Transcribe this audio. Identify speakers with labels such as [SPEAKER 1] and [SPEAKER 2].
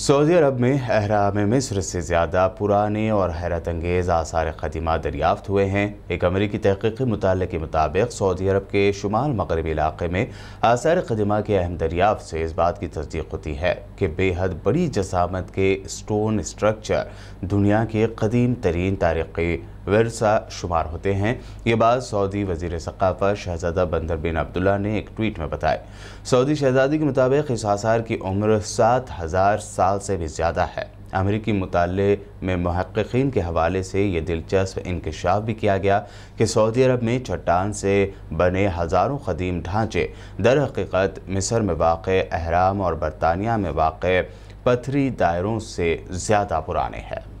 [SPEAKER 1] Saudi अरब में अहराम मिस्र से ज़्यादा पुराने और हैरत अंगेज़ आसार कदीमा दरियाफ्त हुए हैं एक अमरीकी तहकीकी मताल के मुताबिक सऊदी अरब के शुमाल मगरबी इलाके में आसार कदीमा के अहम दरियाफ्त से इस बात की तस्दीक होती है कि बेहद बड़ी जसामत के स्टोन स्ट्रक्चर दुनिया के कदीम तरीन तारीख़ी वर्सा शुमार होते हैं ये बात सऊदी वजीर सकाफत शहजादा बंदर बिन अब्दुल्ला ने एक ट्वीट में बताया सऊदी शहजादी के मुताबिक इस आसार की उम्र सात हज़ार साल से भी ज़्यादा है अमरीकी मुताले में महक्कीन के हवाले से ये दिलचस्प इंकशाफ भी किया गया कि सऊदी अरब में चट्टान से बने हज़ारों कदीम ढांचे दर हकीकत मिसर में वाक़ अहराम और बरतानिया में वाक़ पथरी दायरों से ज़्यादा पुराने हैं